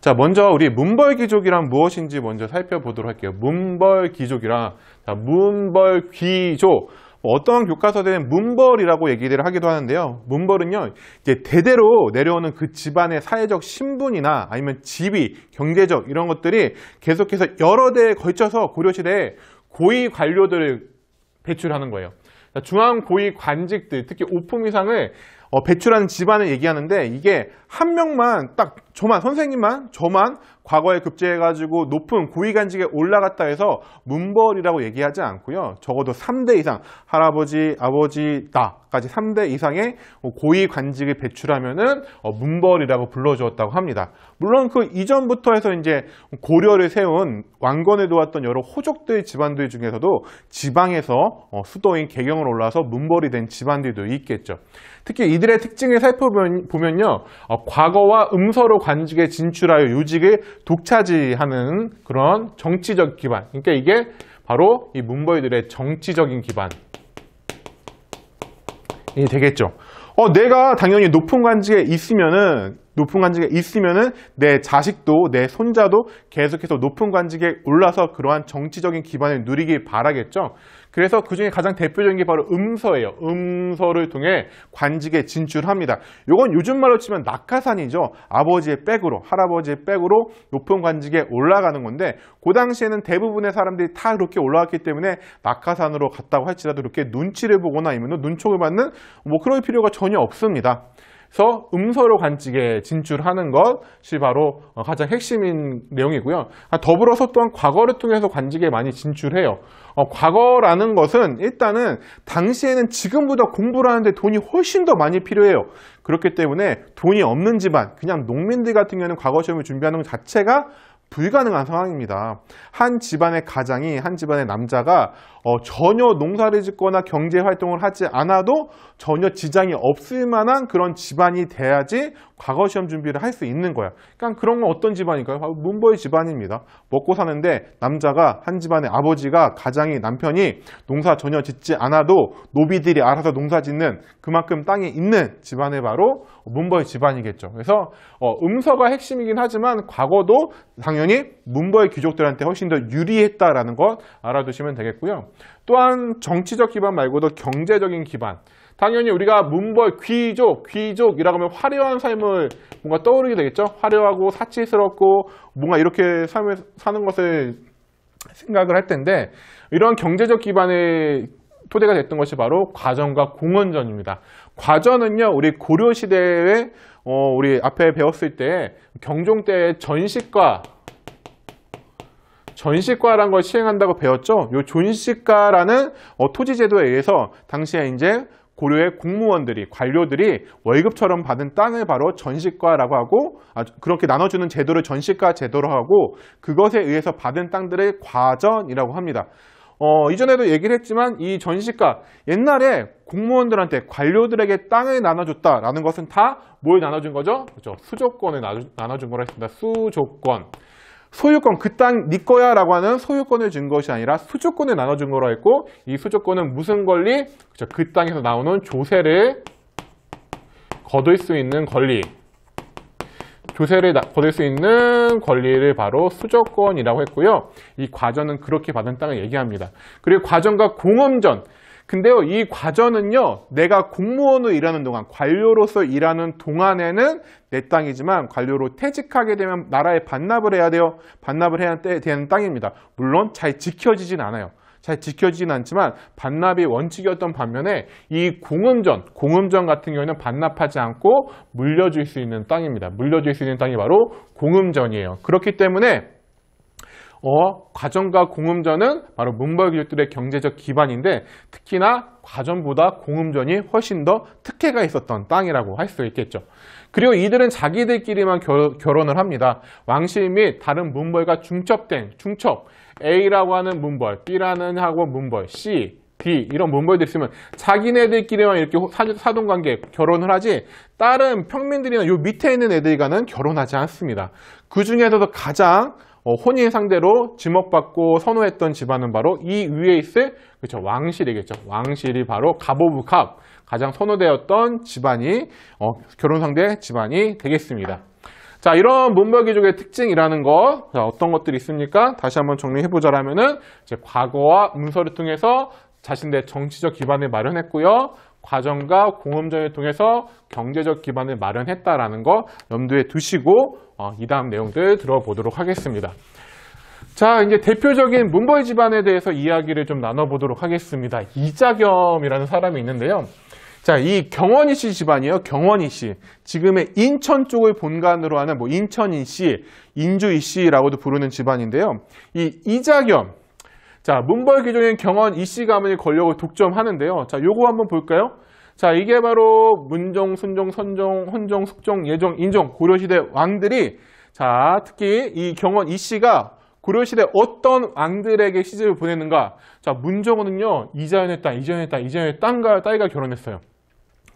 자, 먼저 우리 문벌귀족이란 무엇인지 먼저 살펴보도록 할게요. 문벌귀족이란 자, 문벌귀족 뭐 어떤 교과서에는 문벌이라고 얘기를 하기도 하는데요. 문벌은요, 이제 대대로 내려오는 그 집안의 사회적 신분이나 아니면 지위, 경제적 이런 것들이 계속해서 여러 대에 걸쳐서 고려시대에 고위 관료들을 배출하는 거예요. 중앙 고위 관직들, 특히 오품 이상을 어, 배출하는 집안을 얘기하는데 이게 한 명만 딱 저만 선생님만 저만 과거에 급제해가지고 높은 고위간직에 올라갔다 해서 문벌이라고 얘기하지 않고요. 적어도 3대 이상 할아버지, 아버지, 나까지 3대 이상의 고위관직을 배출하면은 어, 문벌이라고 불러주었다고 합니다. 물론 그 이전부터 해서 이제 고려를 세운 왕건에 놓았던 여러 호족들 집안들 중에서도 지방에서 어, 수도인 개경을 올라서 문벌이 된 집안들도 있겠죠. 특히 이들의 특징을 살펴보면요. 어, 과거와 음서로 관직에 진출하여 요직을 독차지하는 그런 정치적 기반. 그러니까 이게 바로 이 문벌들의 정치적인 기반이 되겠죠. 어, 내가 당연히 높은 관직에 있으면은 높은 관직에 있으면은 내 자식도 내 손자도 계속해서 높은 관직에 올라서 그러한 정치적인 기반을 누리길 바라겠죠. 그래서 그중에 가장 대표적인 게 바로 음서예요. 음서를 통해 관직에 진출합니다. 이건 요즘 말로 치면 낙하산이죠. 아버지의 백으로, 할아버지의 백으로 높은 관직에 올라가는 건데 그 당시에는 대부분의 사람들이 다 그렇게 올라왔기 때문에 낙하산으로 갔다고 할지라도 이렇게 눈치를 보거나 아니면 눈총을 받는 뭐 그럴 필요가 전혀 없습니다. 그래서 음서로 관측에 진출하는 것이 바로 어, 가장 핵심인 내용이고요. 아, 더불어서 또한 과거를 통해서 관측에 많이 진출해요. 어, 과거라는 것은 일단은 당시에는 지금보다 공부를 하는데 돈이 훨씬 더 많이 필요해요. 그렇기 때문에 돈이 없는 집안, 그냥 농민들 같은 경우는 과거 시험을 준비하는 것 자체가 불가능한 상황입니다. 한 집안의 가장이 한 집안의 남자가 어, 전혀 농사를 짓거나 경제 활동을 하지 않아도 전혀 지장이 없을 만한 그런 집안이 돼야지 과거 시험 준비를 할 수 있는 거야. 그러니까 그런 건 어떤 집안일까요? 바로 문보의 집안입니다. 먹고 사는데 남자가 한 집안의 아버지가 가장이 남편이 농사 전혀 짓지 않아도 노비들이 알아서 농사 짓는 그만큼 땅에 있는 집안에 바로 문보의 집안이겠죠. 그래서 어, 음서가 핵심이긴 하지만 과거도 당연히 문버의 귀족들한테 훨씬 더 유리했다라는 것 알아두시면 되겠고요. 또한 정치적 기반 말고도 경제적인 기반 당연히 우리가 문벌 귀족, 귀족이라고 하면 화려한 삶을 뭔가 떠오르게 되겠죠. 화려하고 사치스럽고 뭔가 이렇게 삶을 사는 것을 생각을 할 텐데 이런 경제적 기반의 토대가 됐던 것이 바로 과전과 공헌전입니다 과전은요, 우리 고려시대의 어, 우리 앞에 배웠을 때 경종 때 전시과 전시과라는걸 시행한다고 배웠죠. 요 존시과라는 어, 토지제도에 의해서 당시에 이제 고려의 공무원들이 관료들이 월급처럼 받은 땅을 바로 전시과라고 하고 아, 그렇게 나눠주는 제도를 전시과 제도로 하고 그것에 의해서 받은 땅들을 과전이라고 합니다. 어, 이전에도 얘기를 했지만 이 전시가 옛날에 공무원들한테 관료들에게 땅을 나눠줬다라는 것은 다 뭘 나눠준 거죠? 그렇죠. 수조권을 나눠, 준 거라 했습니다. 수조권. 소유권, 그 땅 네 거야 라고 하는 소유권을 준 것이 아니라 수조권을 나눠준 거라 했고 이 수조권은 무슨 권리? 그렇죠. 그 땅에서 나오는 조세를 거둘 수 있는 권리 교세를 거둘 수 있는 권리를 바로 수조권이라고 했고요. 이 과전은 그렇게 받은 땅을 얘기합니다. 그리고 과전과 공험전. 근데요, 이 과전은요, 내가 공무원으로 일하는 동안, 관료로서 일하는 동안에는 내 땅이지만 관료로 퇴직하게 되면 나라에 반납을 해야 돼요. 반납을 해야 되는 땅입니다. 물론 잘 지켜지진 않아요. 잘 지켜지진 않지만 반납이 원칙이었던 반면에 이 공음전, 공음전 같은 경우에는 반납하지 않고 물려줄 수 있는 땅입니다. 물려줄 수 있는 땅이 바로 공음전이에요. 그렇기 때문에 어, 과전과 공음전은 바로 문벌기육들의 경제적 기반인데 특히나 과전보다 공음전이 훨씬 더 특혜가 있었던 땅이라고 할 수 있겠죠. 그리고 이들은 자기들끼리만 결, 혼을 합니다. 왕실 및 다른 문벌과 중첩된 중첩 A라고 하는 문벌, B라는 하고 문벌, C, B 이런 문벌도 있으면 자기네들끼리만 이렇게 사동관계 결혼을 하지 다른 평민들이나 요 밑에 있는 애들과는 결혼하지 않습니다. 그 중에서도 가장 어, 혼인 상대로 지목받고 선호했던 집안은 바로 이 위에 있을 그렇죠 왕실이겠죠. 왕실이 바로 갑오브갑 가장 선호되었던 집안이 어, 결혼 상대 집안이 되겠습니다. 자 이런 문벌귀족의 특징이라는 거 자, 어떤 것들이 있습니까? 다시 한번 정리해보자라면은 과거와 문서를 통해서 자신의 정치적 기반을 마련했고요. 과정과 공험전을 통해서 경제적 기반을 마련했다라는 거 염두에 두시고 어, 이 다음 내용들 들어보도록 하겠습니다. 자, 이제 대표적인 문벌 집안에 대해서 이야기를 좀 나눠보도록 하겠습니다. 이자겸이라는 사람이 있는데요. 자, 이 경원이 씨 집안이에요. 경원이 씨. 지금의 인천 쪽을 본관으로 하는 뭐 인천이 씨, 인주이 씨라고도 부르는 집안인데요. 이 이자겸, 자, 문벌 규정인 경원 이씨 가문이 권력을 독점하는데요. 자, 요거 한번 볼까요? 자, 이게 바로 문종, 순종, 선종, 헌종 숙종, 예종, 인종, 고려시대 왕들이 자, 특히 이 경원 이씨가 고려시대 어떤 왕들에게 시집을 보냈는가? 자, 문종은요, 이자연의 딸, 이자연의 딸, 이자연의 딸과 딸과 결혼했어요.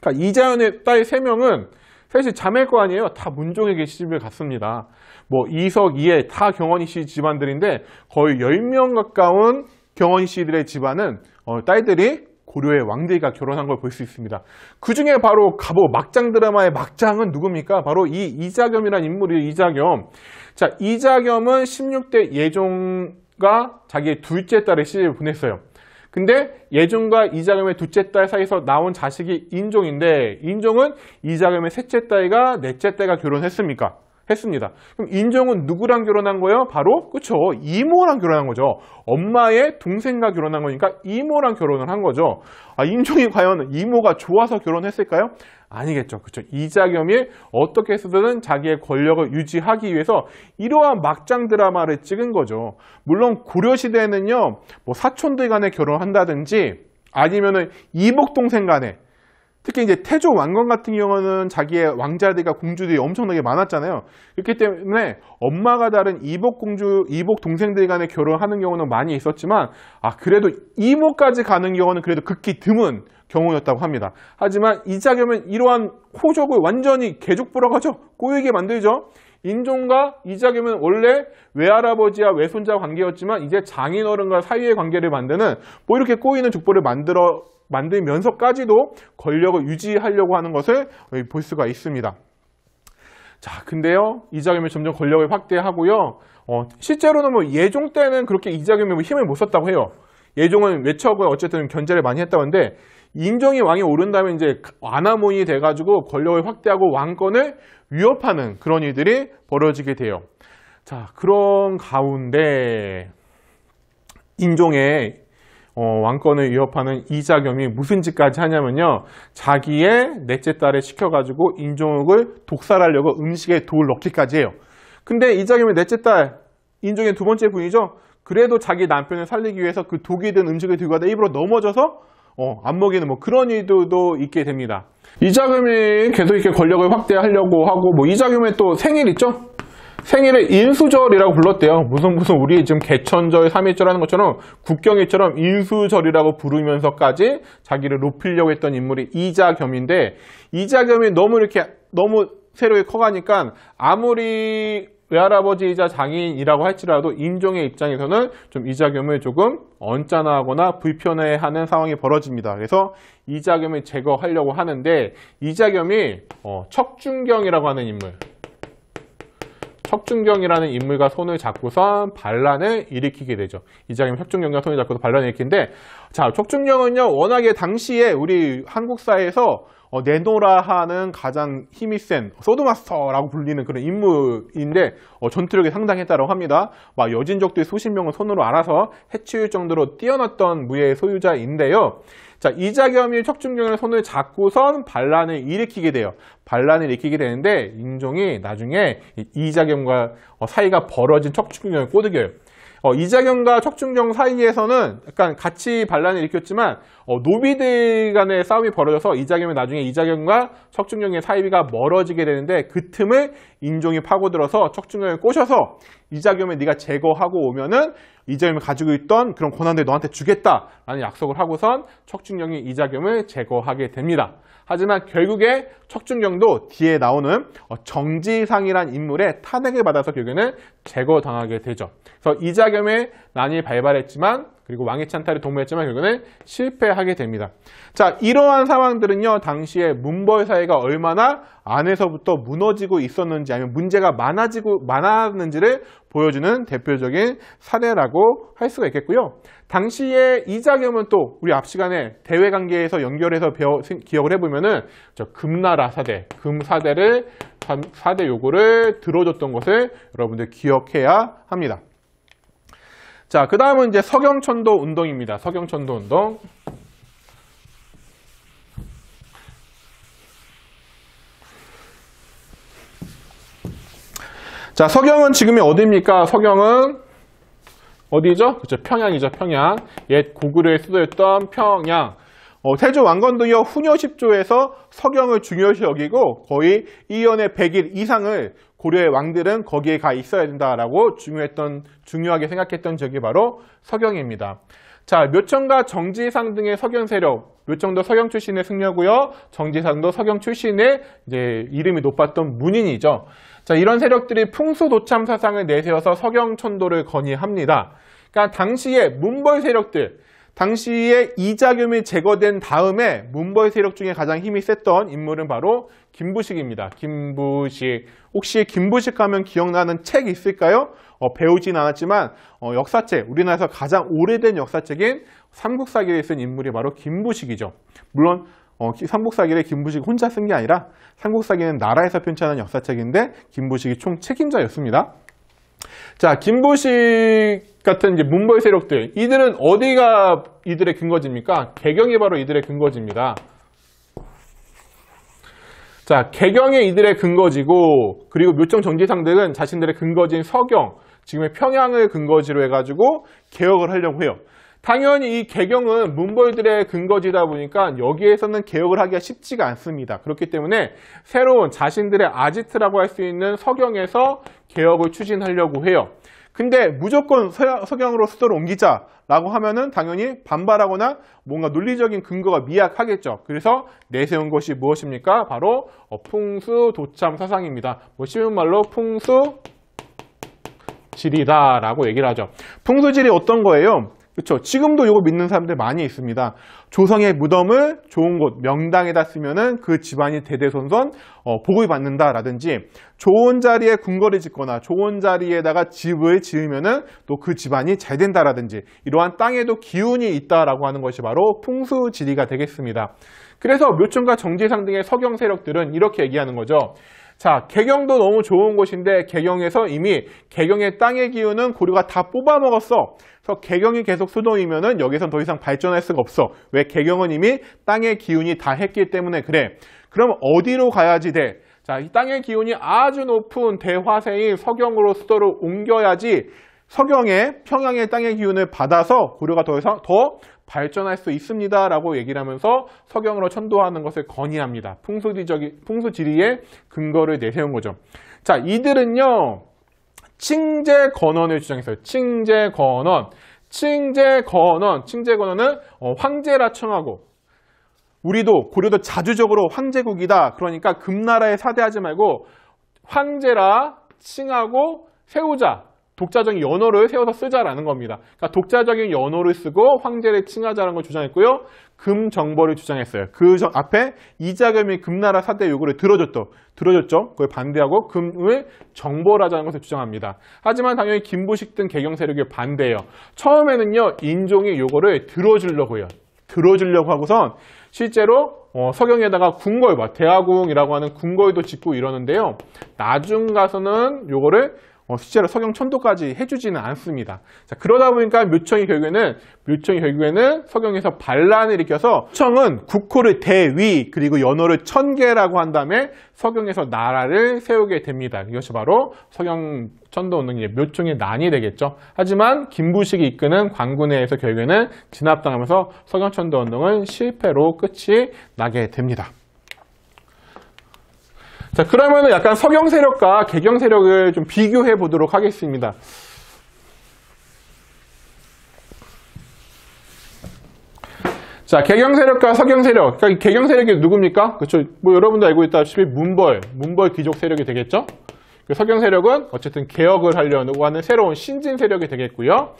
그러니까 이자연의 딸 세명은 사실 자매일 거 아니에요. 다 문종에게 시집을 갔습니다. 뭐 이석, 이해 다 경원이 씨 집안들인데 거의 10명 가까운 경원이 씨들의 집안은 어, 딸들이 고려의 왕제가 결혼한 걸 볼 수 있습니다. 그 중에 바로 가보 막장 드라마의 막장은 누굽니까? 바로 이 이자겸이라는 인물이에요. 이자겸. 자, 이자겸은 16대 예종가 자기의 둘째 딸의 시집을 보냈어요. 근데 예종과 이자겸의 둘째 딸 사이에서 나온 자식이 인종인데 인종은 이자겸의 셋째 딸과 넷째 딸과 결혼했습니까? 했습니다. 그럼 인종은 누구랑 결혼한 거예요? 바로 그쵸 이모랑 결혼한 거죠. 엄마의 동생과 결혼한 거니까 이모랑 결혼을 한 거죠. 아, 인종이 과연 이모가 좋아서 결혼했을까요? 아니겠죠. 그렇죠. 이자겸이 어떻게 해서든 자기의 권력을 유지하기 위해서 이러한 막장 드라마를 찍은 거죠. 물론 고려시대에는요. 뭐 사촌들 간에 결혼한다든지 아니면은 이복 동생 간에 특히 이제 태조 왕건 같은 경우는 자기의 왕자들과 공주들이 엄청나게 많았잖아요. 그렇기 때문에 엄마가 다른 이복 공주, 이복 동생들 간에 결혼하는 경우는 많이 있었지만 아 그래도 이모까지 가는 경우는 그래도 극히 드문 경우였다고 합니다. 하지만 이자겸은 이러한 호족을 완전히 개족부라고하죠 꼬이게 만들죠. 인종과 이자겸은 원래 외할아버지와 외손자 관계였지만 이제 장인어른과 사위의 관계를 만드는 뭐 이렇게 꼬이는 족보를 만들어 만들면서까지도 권력을 유지하려고 하는 것을 볼 수가 있습니다. 자, 근데요, 이자겸이 점점 권력을 확대하고요, 어, 실제로는 뭐 예종 때는 그렇게 이자겸이 뭐 힘을 못 썼다고 해요. 예종은 외척을 어쨌든 견제를 많이 했다는데 고하 인종이 왕이 오른 다음에 이제 아나몬이 돼가지고 권력을 확대하고 왕권을 위협하는 그런 일들이 벌어지게 돼요. 자, 그런 가운데 인종의 어, 왕권을 위협하는 이자겸이 무슨 짓까지 하냐면요. 자기의 넷째 딸을 시켜가지고 인종욱을 독살하려고 음식에 돌 넣기까지 해요. 근데 이자겸의 넷째 딸, 인종의 두 번째 부인이죠. 그래도 자기 남편을 살리기 위해서 그 독이 든 음식을 들고 가다 입으로 넘어져서 어, 안 먹이는 뭐 그런 일도 있게 됩니다. 이자겸이 계속 이렇게 권력을 확대하려고 하고 뭐 이자겸의 또 생일 있죠? 생일을 인수절이라고 불렀대요. 무슨 무슨 우리 지금 개천절, 삼일절 하는 것처럼 국경일처럼 인수절이라고 부르면서까지 자기를 높이려고 했던 인물이 이자겸인데 이자겸이 너무 이렇게 너무 세력이 커가니까 아무리 외할아버지이자 장인이라고 할지라도 인종의 입장에서는 좀 이자겸을 조금 언짢아하거나 불편해하는 상황이 벌어집니다. 그래서 이자겸을 제거하려고 하는데 이자겸이 어, 척준경이라고 하는 인물 협중경이라는 인물과 손을 잡고선 반란을 일으키게 되죠. 이장님 협중경과 손을 잡고서 반란을 일으키는데 자, 협중경은요 워낙에 당시에 우리 한국사에서 어, 네노라 하는 가장 힘이 센 소드마스터라고 불리는 그런 인물인데 어, 전투력이 상당했다고 합니다. 막 여진족들 수십 명을 손으로 알아서 해치울 정도로 뛰어났던 무예의 소유자인데요. 자, 이자겸이 척중경의 손을 잡고선 반란을 일으키게 돼요. 반란을 일으키게 되는데 인종이 나중에 이자겸과 어, 사이가 벌어진 척중경을 꼬드겨요. 어, 이자경과 척중경 사이에서는 약간 같이 반란을 일으켰지만 어, 노비들 간의 싸움이 벌어져서 이자경이 나중에 이자경과 척중경의 사이가 멀어지게 되는데 그 틈을 인종이 파고들어서 척중경을 꼬셔서 이자겸을 네가 제거하고 오면은 이자겸이 가지고 있던 그런 권한들 너한테 주겠다라는 약속을 하고선 척중경이 이자겸을 제거하게 됩니다. 하지만 결국에 척중경도 뒤에 나오는 어, 정지상이란 인물의 탄핵을 받아서 결국에는 제거당하게 되죠. 그래서 이자겸의 난이 발발했지만 그리고 왕의 찬탈이 동무했지만 결국에는 실패하게 됩니다. 자, 이러한 상황들은요. 당시에 문벌 사회가 얼마나 안에서부터 무너지고 있었는지 아니면 문제가 많아지고 많았는지를 보여주는 대표적인 사례라고 할 수가 있겠고요. 당시에 이자겸은 또 우리 앞 시간에 대외 관계에서 연결해서 배워, 기억을 해보면은 저 금나라 사대, 금사대를 4대 요구를 들어줬던 것을 여러분들 기억해야 합니다. 자, 그 다음은 이제 서경천도 운동입니다. 서경천도 운동. 자, 서경은 지금이 어디입니까? 서경은 어디죠? 그렇죠. 평양이죠. 평양. 옛고구려의 수도였던 평양. 어, 태조 왕건도 이어 후녀 10조에서 서경을 중요시 여기고 거의 1년에 100일 이상을 고려의 왕들은 거기에 가 있어야 된다라고 중요했던, 중요하게 생각했던 적이 바로 서경입니다. 자, 묘청과 정지상 등의 서경 세력, 묘청도 서경 출신의 승려고요. 정지상도 서경 출신의 이제 이름이 높았던 문인이죠. 자, 이런 세력들이 풍수도참 사상을 내세워서 서경 천도를 건의합니다. 그러니까 당시에 문벌 세력들, 당시에 이자겸이 제거된 다음에 문벌 세력 중에 가장 힘이 셌던 인물은 바로 김부식입니다. 김부식. 혹시 김부식 하면 기억나는 책 있을까요? 어, 배우진 않았지만 어, 역사책, 우리나라에서 가장 오래된 역사책인 삼국사기를 쓴 인물이 바로 김부식이죠. 물론 어, 삼국사기를 김부식 혼자 쓴 게 아니라 삼국사기는 나라에서 편찬한 역사책인데 김부식이 총 책임자였습니다. 자, 김보식 같은 이제 문벌 세력들, 이들은 어디가 이들의 근거지입니까? 개경이 바로 이들의 근거지입니다. 자, 개경의 이들의 근거지고, 그리고 묘청 정지상들은 자신들의 근거지인 서경, 지금의 평양을 근거지로 해가지고 개혁을 하려고 해요. 당연히 이 개경은 문벌들의 근거지다 보니까 여기에서는 개혁을 하기가 쉽지가 않습니다. 그렇기 때문에 새로운 자신들의 아지트라고 할 수 있는 서경에서 개혁을 추진하려고 해요. 근데 무조건 서경으로 수도를 옮기자라고 하면은 당연히 반발하거나 뭔가 논리적인 근거가 미약하겠죠. 그래서 내세운 것이 무엇입니까? 바로 어, 풍수 도참 사상입니다. 뭐 쉬운 말로 풍수 질이다라고 얘기를 하죠. 풍수질이 어떤 거예요? 그렇죠. 지금도 이거 믿는 사람들 많이 있습니다. 조성의 무덤을 좋은 곳 명당에다 쓰면은 그 집안이 대대손손 어, 복을 받는다라든지 좋은 자리에 궁궐을 짓거나 좋은 자리에다가 집을 지으면은 또 그 집안이 잘 된다라든지 이러한 땅에도 기운이 있다라고 하는 것이 바로 풍수지리가 되겠습니다. 그래서 묘촌과 정지상 등의 석영 세력들은 이렇게 얘기하는 거죠. 자, 개경도 너무 좋은 곳인데 개경에서 이미 개경의 땅의 기운은 고려가 다 뽑아 먹었어. 그래서 개경이 계속 수동이면은 여기선 더 이상 발전할 수가 없어. 왜 개경은 이미 땅의 기운이 다 했기 때문에 그래. 그럼 어디로 가야지 돼? 자, 이 땅의 기운이 아주 높은 대화세인 서경으로 수도를 옮겨야지 서경의 평양의 땅의 기운을 받아서 고려가 더 이상 더 발전할 수 있습니다 라고 얘기를 하면서 서경으로 천도하는 것을 건의합니다 풍수지적인, 풍수지리의 근거를 내세운 거죠 자 이들은요 칭제건원을 주장했어요 칭제건원 칭제건원 칭제건원은 어, 황제라 청하고 우리도 고려도 자주적으로 황제국이다 그러니까 금나라에 사대하지 말고 황제라 칭하고 세우자 독자적인 연호를 세워서 쓰자라는 겁니다. 그러니까 독자적인 연호를 쓰고 황제를 칭하자는 라걸 주장했고요. 금정벌을 주장했어요. 그 앞에 이자금이 금나라 사대 요구를 들어줬죠. 들어줬죠. 그걸 반대하고 금을 정벌하자는 것을 주장합니다. 하지만 당연히 김부식 등 개경 세력이 반대해요. 처음에는요. 인종이 요거를 들어주려고 해요. 들어주려고 하고선 실제로 어, 서경에다가 궁궐, 뭐, 대화궁이라고 하는 궁궐도 짓고 이러는데요. 나중 가서는 요거를 어, 실제로 석영 천도까지 해주지는 않습니다. 자, 그러다 보니까 묘청이 결국에는 묘청이 결국에는 석영에서 반란을 일으켜서 청은 국호를 대위 그리고 연호를 천계라고 한 다음에 석영에서 나라를 세우게 됩니다. 이것이 바로 석영 천도 운동의 묘청의 난이 되겠죠. 하지만 김부식이 이끄는 광군회에서 결국에는 진압당하면서 석영 천도 운동은 실패로 끝이 나게 됩니다. 자, 그러면은 약간 서경 세력과 개경 세력을 좀 비교해 보도록 하겠습니다. 자, 개경 세력과 서경 세력. 그러니까 개경 세력이 누굽니까? 그렇죠. 뭐 여러분도 알고 있다시피 문벌, 문벌 귀족 세력이 되겠죠? 서경 그 세력은 어쨌든 개혁을 하려고 하는 새로운 신진 세력이 되겠고요.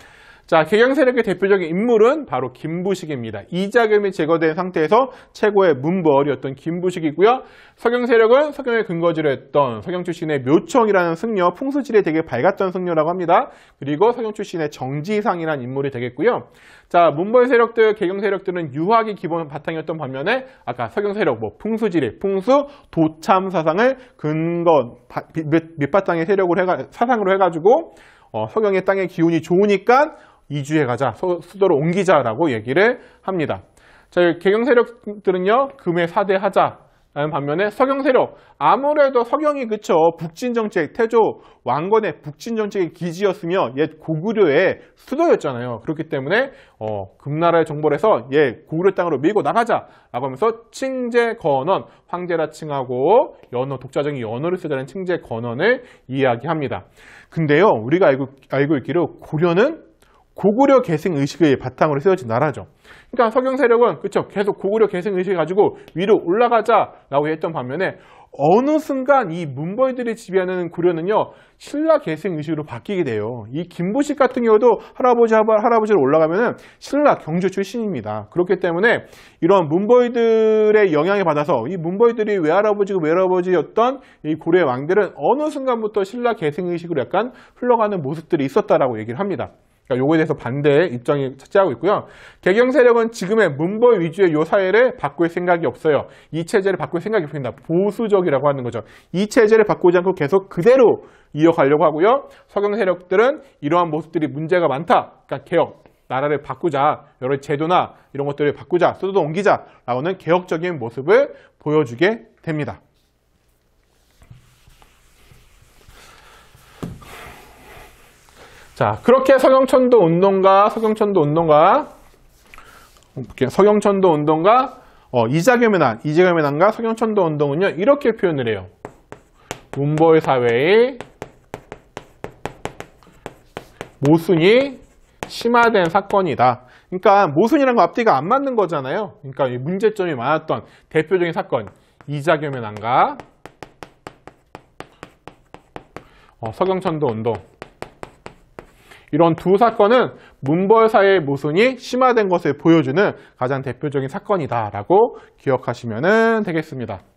자, 개경 세력의 대표적인 인물은 바로 김부식입니다. 이자금이 제거된 상태에서 최고의 문벌이었던 김부식이고요. 서경 세력은 서경의 근거지로 했던 서경 출신의 묘청이라는 승려, 풍수질에 되게 밝았던 승려라고 합니다. 그리고 서경 출신의 정지상이라는 인물이 되겠고요. 자, 문벌 세력들, 개경 세력들은 유학이 기본 바탕이었던 반면에 아까 서경 세력, 뭐 풍수지리, 풍수, 도참 사상을 근거, 밑바탕의 세력을 해가, 사상으로 해가지고 어, 서경의 땅의 기운이 좋으니까 이주해 가자, 수도를 옮기자라고 얘기를 합니다. 자, 개경 세력들은요, 금에 사대하자. 라는 반면에 서경 세력, 아무래도 서경이 그쵸, 북진 정책, 태조 왕건의 북진 정책의 기지였으며 옛 고구려의 수도였잖아요. 그렇기 때문에 어, 금나라의 정벌에서 옛 고구려 땅으로 밀고 나가자라고 하면서 칭제 건원, 황제라 칭하고 연호, 독자적인 연호를 쓰자는 칭제 건원을 이야기합니다. 근데요, 우리가 알고, 알고 있기로 고려는 고구려 계승 의식의 바탕으로 세워진 나라죠. 그러니까 서경 세력은 그쵸 계속 고구려 계승 의식 가지고 위로 올라가자라고 했던 반면에 어느 순간 이 문벌들이 지배하는 고려는요 신라 계승 의식으로 바뀌게 돼요. 이 김보식 같은 경우도 할아버지 할아버지로 올라가면은 신라 경주 출신입니다. 그렇기 때문에 이런 문벌들의 영향을 받아서 이 문벌들이 외할아버지고 외할아버지였던 이 고려 의 왕들은 어느 순간부터 신라 계승 의식으로 약간 흘러가는 모습들이 있었다라고 얘기를 합니다. 그러니까 요거에 대해서 반대의 입장이 차지하고 있고요. 개경 세력은 지금의 문벌 위주의 요 사회를 바꿀 생각이 없어요. 이 체제를 바꿀 생각이 없습니다 보수적이라고 하는 거죠. 이 체제를 바꾸지 않고 계속 그대로 이어가려고 하고요. 서경 세력들은 이러한 모습들이 문제가 많다. 그러니까 개혁, 나라를 바꾸자, 여러 제도나 이런 것들을 바꾸자, 수도도 옮기자라는 고 개혁적인 모습을 보여주게 됩니다. 자, 그렇게 서경천도운동가서경천도운동가서경천도운동가 어, 이자겸의난, 이자겸의난과 서경천도 운동은요 이렇게 표현을 해요. 문벌 사회의 모순이 심화된 사건이다. 그러니까 모순이란 거 앞뒤가 안 맞는 거잖아요. 그러니까 문제점이 많았던 대표적인 사건 이자겸의난과 어, 석영천도 운동 이런 두 사건은 문벌사의 모순이 심화된 것을 보여주는 가장 대표적인 사건이다라고 기억하시면 되겠습니다.